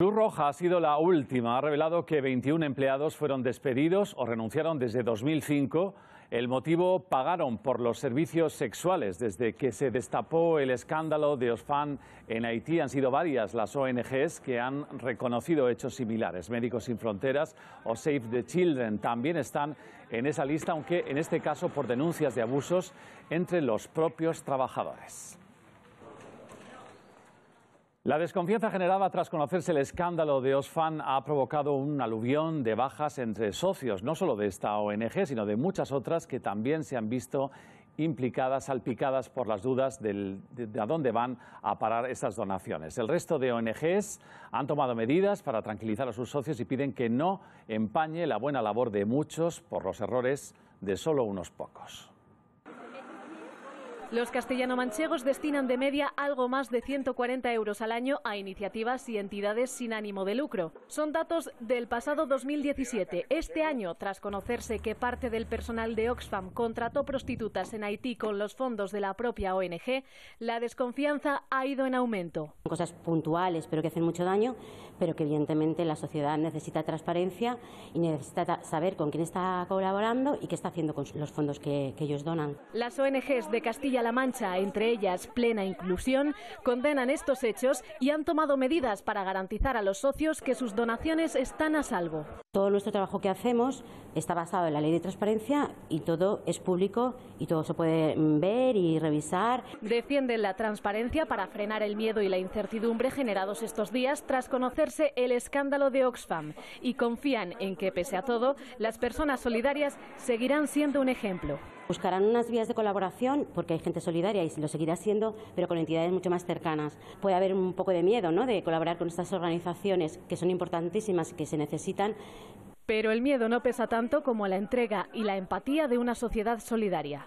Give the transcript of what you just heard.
Cruz Roja ha sido la última. Ha revelado que 21 empleados fueron despedidos o renunciaron desde 2005. El motivo pagaron por los servicios sexuales. Desde que se destapó el escándalo de Osfan en Haití han sido varias las ONGs que han reconocido hechos similares. Médicos Sin Fronteras o Save the Children también están en esa lista, aunque en este caso por denuncias de abusos entre los propios trabajadores. La desconfianza generada tras conocerse el escándalo de Oxfam ha provocado un aluvión de bajas entre socios, no solo de esta ONG, sino de muchas otras que también se han visto implicadas, salpicadas por las dudas de, a dónde van a parar estas donaciones. El resto de ONGs han tomado medidas para tranquilizar a sus socios y piden que no empañe la buena labor de muchos por los errores de solo unos pocos. Los castellano-manchegos destinan de media algo más de 140 euros al año a iniciativas y entidades sin ánimo de lucro. Son datos del pasado 2017. Este año, tras conocerse que parte del personal de Oxfam contrató prostitutas en Haití con los fondos de la propia ONG, la desconfianza ha ido en aumento. Cosas puntuales, pero que hacen mucho daño, pero que evidentemente la sociedad necesita transparencia y necesita saber con quién está colaborando y qué está haciendo con los fondos que, que ellos donan. Las ONGs de Castilla a la Mancha, entre ellas Plena Inclusión, condenan estos hechos y han tomado medidas para garantizar a los socios que sus donaciones están a salvo. Todo nuestro trabajo que hacemos está basado en la ley de transparencia y todo es público y todo se puede mm, ver y revisar. Defienden la transparencia para frenar el miedo y la incertidumbre generados estos días tras conocerse el escándalo de Oxfam y confían en que, pese a todo, las personas solidarias seguirán siendo un ejemplo. Buscarán unas vías de colaboración, porque hay gente solidaria y lo seguirá siendo, pero con entidades mucho más cercanas. Puede haber un poco de miedo ¿no? de colaborar con estas organizaciones que son importantísimas, que se necesitan. Pero el miedo no pesa tanto como la entrega y la empatía de una sociedad solidaria.